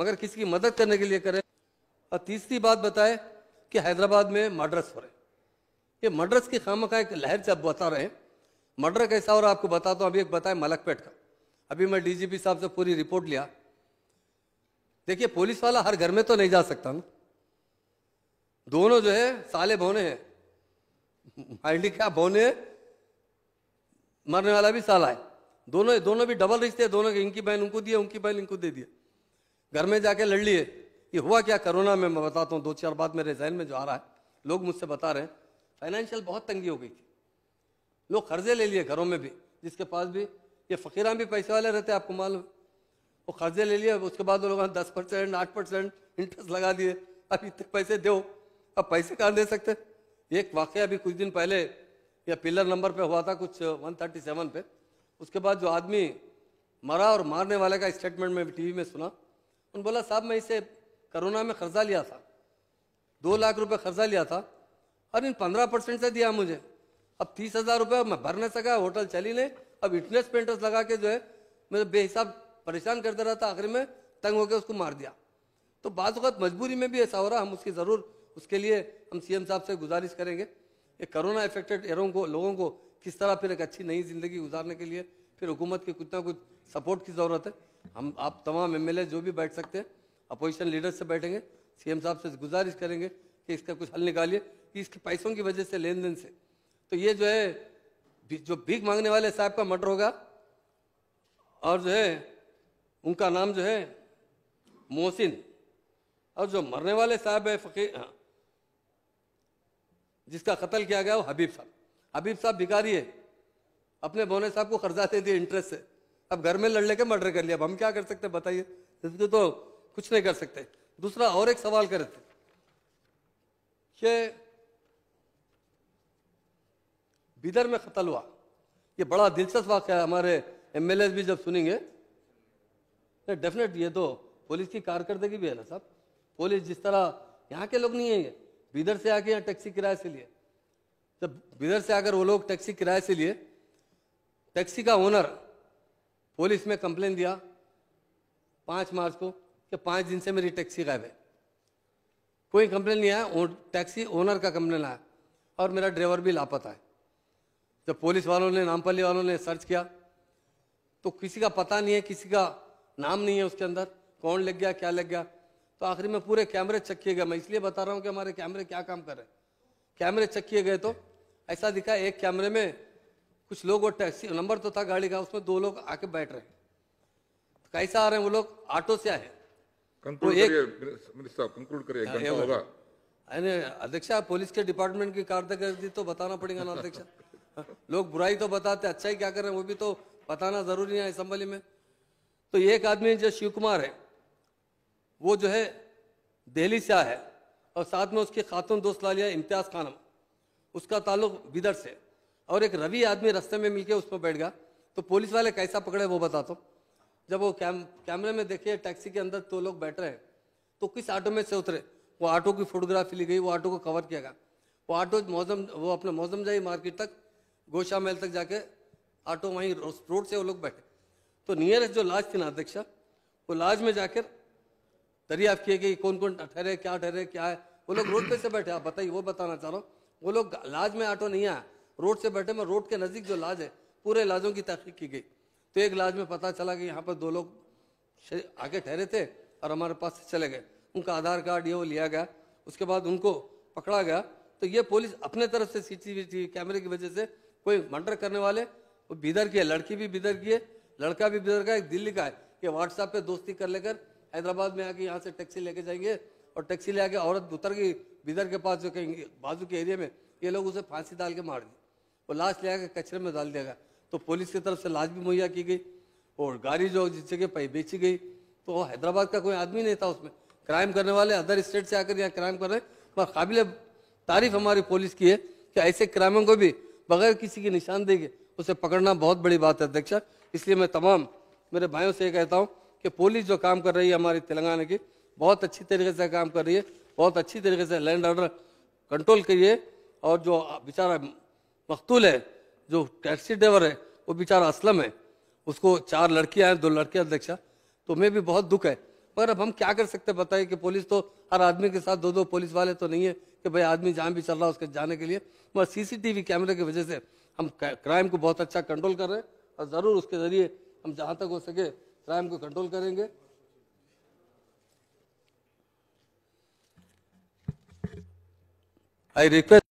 मगर किसी की मदद करने के लिए करें और तीसरी बात बताए कि हैदराबाद में मड्रस हो रहे ये मड्रस की खाम का एक लहर जब बता रहे हैं मर्डर कैसा और आपको बताता तो हूँ अभी एक बताएं मलकपेट का अभी मैं डीजीपी साहब से पूरी रिपोर्ट लिया देखिए पुलिस वाला हर घर में तो नहीं जा सकता ना दोनों जो है साले भोने हैं माइंड क्या भोने मरने वाला भी साला है दोनों दोनों भी डबल रिश्ते हैं दोनों के इनकी बहन उनको दिए उनकी बहन इनको दे दिया घर में जाके लड़ लिए ये हुआ क्या कोरोना में मैं बताता हूँ दो चार बात मेरे जहन में जो आ रहा है लोग मुझसे बता रहे हैं फाइनेंशियल बहुत तंगी हो गई थी लोग कर्जे ले लिए घरों में भी जिसके पास भी ये फ़कीर भी पैसे वाले रहते आपको मालूम वो कर्जे ले लिए उसके बाद वो लोग दस परसेंट आठ परसेंट इंटरेस्ट लगा दिए अब इतने पैसे दो अब पैसे कहाँ दे सकते एक वाक़ अभी कुछ दिन पहले या पिलर नंबर पे हुआ था कुछ 137 पे उसके बाद जो आदमी मरा और मारने वाले का स्टेटमेंट में टीवी में सुना उन बोला साहब मैं इसे कोरोना में कर्जा लिया था दो लाख रुपए कर्जा लिया था और इन पंद्रह परसेंट से दिया मुझे अब तीस हजार रुपये मैं भर नहीं सका होटल चली नहीं अब इटनेस पेंटर्स लगा के जो है मेरे बेहिसाब परेशान करते रहा था आखिर में तंग होकर उसको मार दिया तो बाद मजबूरी में भी ऐसा हो रहा हम उसकी ज़रूर उसके लिए हम सीएम साहब से गुजारिश करेंगे ये कोरोना इफेक्टेड एरों को लोगों को किस तरह फिर एक अच्छी नई ज़िंदगी गुजारने के लिए फिर हुकूमत के कुछ ना कुछ सपोर्ट की ज़रूरत है हम आप तमाम एम जो भी बैठ सकते हैं अपोजिशन लीडर से बैठेंगे सीएम साहब से गुजारिश करेंगे कि इसका कुछ हल निकालिए कि इसके पैसों की वजह से लेन देन से तो ये जो है जो भीख मांगने वाले साहब का मर्डर होगा और जो है उनका नाम जो है मोहसिन और जो मरने वाले साहब है फकीर हाँ, जिसका कत्ल किया गया वो हबीब साहब हबीब साहब भिखारी है अपने बोने साहब को कर्जा दे दिया इंटरेस्ट से अब घर में लड़ लेके मर्डर कर लिया अब हम क्या कर सकते बताइए इसको तो कुछ नहीं कर सकते दूसरा और एक सवाल करे थे कि बिदर में कत्ल हुआ ये बड़ा दिलचस्प वाक्य है हमारे एम भी जब सुनेंगे डेफिनेट ये तो पुलिस की कारकर्दगी भी है ना साहब पुलिस जिस तरह यहाँ के लोग नहीं है बिदर से आके यहाँ टैक्सी किराए से लिए जब बिदर से आकर वो लोग टैक्सी किराए से लिए टैक्सी का ओनर पुलिस में कंप्लेन दिया पाँच मार्च को कि पाँच दिन से मेरी टैक्सी गायब है कोई कंप्लेन नहीं आया टैक्सी ओनर का कंप्लेन आया और मेरा ड्राइवर भी लापता है जब पुलिस वालों ने नामपल्ली वालों ने सर्च किया तो किसी का पता नहीं है किसी का नाम नहीं है उसके अंदर कौन लग गया क्या लग गया तो आखिरी में पूरे कैमरे चेक किए गए मैं इसलिए बता रहा हूँ कि हमारे कैमरे क्या काम कर रहे हैं कैमरे चेक किए गए तो ऐसा दिखा एक कैमरे में कुछ लोग वो टैक्सी नंबर तो था गाड़ी का उसमें दो लोग आके बैठ रहे तो कैसा आ रहे हैं वो लोग ऑटो से आए हैं तो हाँ, अध्यक्ष पुलिस के डिपार्टमेंट की कारदगी तो बताना पड़ेगा ना अध्यक्ष लोग बुराई तो बताते अच्छा ही क्या कर रहे हैं वो भी तो बताना जरूरी है असम्बली में तो एक आदमी जो शिव कुमार है वो जो है दिल्ली से आया है और साथ में उसकी खातून दोस्त ला लिया इम्तियाज खानम उसका ताल्लुक बिदर से और एक रवि आदमी रास्ते में मिलके उस पर बैठ गया तो पुलिस वाले कैसा पकड़े वो बता दो जब वो कैम कैमरे में देखे टैक्सी के अंदर तो लोग बैठ रहे हैं तो किस ऑटो में से उतरे वो ऑटो की फोटोग्राफी ली गई वो ऑटो को कवर किया गया वो ऑटो मौजम वो अपने जाई मार्केट तक गोशा महल तक जाके ऑटो वहीं रोड से वो लोग बैठे तो नियरेस्ट जो लाज थी ना अध्यक्ष वो लाज में जाकर दरियाफ किए कि कौन कौन ठहरे क्या ठहरे क्या है वो लोग रोड पे से बैठे आप बताइए वो बताना चाह रहा हूँ वो लोग लाज में ऑटो नहीं आया रोड से बैठे में रोड के नज़दीक जो लाज है पूरे लाजों की तहकीक की गई तो एक लाज में पता चला कि यहाँ पर दो लोग आके ठहरे थे और हमारे पास चले गए उनका आधार कार्ड ये वो लिया गया उसके बाद उनको पकड़ा गया तो ये पुलिस अपने तरफ से सीसीटीवी कैमरे की वजह से कोई मर्डर करने वाले वो बिदर की है लड़की भी बिदर की है लड़का भी बिदर का एक दिल्ली का है कि व्हाट्सएप पे दोस्ती कर लेकर हैदराबाद में आके यहाँ से टैक्सी लेके जाएंगे और टैक्सी ले आके औरत उतर गई बिदर के पास जो कहीं बाजू के एरिया में ये लोग उसे फांसी डाल के मार दी वो लाश ले आकर कचरे में डाल दिया गया तो पुलिस की तरफ से लाश भी मुहैया की गई और गाड़ी जो जिस जगह पर बेची गई तो हैदराबाद का कोई आदमी नहीं था उसमें क्राइम करने वाले अदर स्टेट से आकर यहाँ क्राइम कर रहे पर काबिल तारीफ हमारी पुलिस की है कि ऐसे क्राइमों को भी बगैर किसी की निशान देगी उसे पकड़ना बहुत बड़ी बात है अध्यक्ष इसलिए मैं तमाम मेरे भाइयों से ये कहता हूँ कि पुलिस जो काम कर रही है हमारी तेलंगाना की बहुत अच्छी तरीके से काम कर रही है बहुत अच्छी तरीके से लैंड ऑर्डर कंट्रोल करिए और जो बेचारा मकतूल है जो टैक्सी ड्राइवर है वो बेचारा असलम है उसको चार लड़कियां हैं दो लड़कियां अध्यक्ष तो मैं भी बहुत दुख है पर अब हम क्या कर सकते हैं बताइए कि पुलिस तो हर आदमी के साथ दो दो पुलिस वाले तो नहीं है कि भाई आदमी जहाँ भी चल रहा है उसके जाने के लिए मगर सीसीटीवी कैमरे की वजह से हम क्राइम को बहुत अच्छा कंट्रोल कर रहे हैं और ज़रूर उसके ज़रिए हम जहाँ तक हो सके क्राइम को कंट्रोल करेंगे आई रिक्वेस्ट